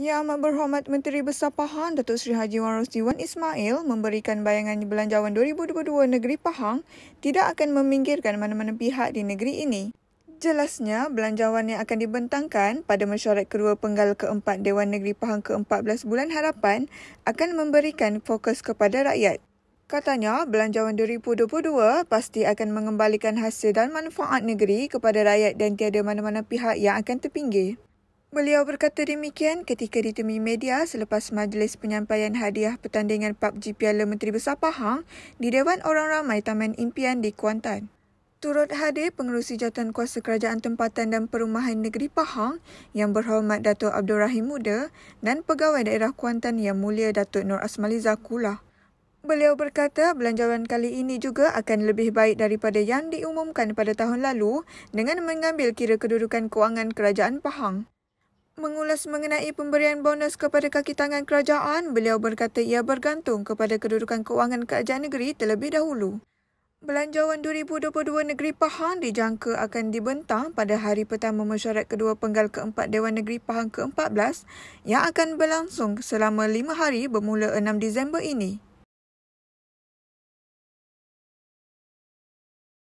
Ya Amat Berhormat Menteri Besar Pahang Datuk Seri Haji Wan Rosdi Wan Ismail memberikan bayangan belanjawan 2022 negeri Pahang tidak akan meminggirkan mana-mana pihak di negeri ini. Jelasnya, belanjawan yang akan dibentangkan pada mesyuarat kedua penggal keempat Dewan Negeri Pahang ke-14 bulan harapan akan memberikan fokus kepada rakyat. Katanya, belanjawan 2022 pasti akan mengembalikan hasil dan manfaat negeri kepada rakyat dan tiada mana-mana pihak yang akan terpinggir. Beliau berkata demikian ketika ditemui media selepas majlis penyampaian hadiah pertandingan PUBG Piala Menteri Besar Pahang di Dewan Orang Ramai Taman Impian di Kuantan. Turut hadir pengerusi jawatan kuasa kerajaan tempatan dan perumahan negeri Pahang yang berhormat Datuk Abdul Rahim Muda dan pegawai daerah Kuantan yang mulia Datuk Nur Asmaliza Kula. Beliau berkata belanjawan kali ini juga akan lebih baik daripada yang diumumkan pada tahun lalu dengan mengambil kira kedudukan kewangan kerajaan Pahang mengulas mengenai pemberian bonus kepada kaki tangan kerajaan, beliau berkata ia bergantung kepada kedudukan kewangan kerajaan negeri terlebih dahulu. Belanjawan 2022 Negeri Pahang dijangka akan dibentang pada hari pertama mesyuarat kedua penggal keempat Dewan Negeri Pahang ke-14 yang akan berlangsung selama lima hari bermula 6 Disember ini.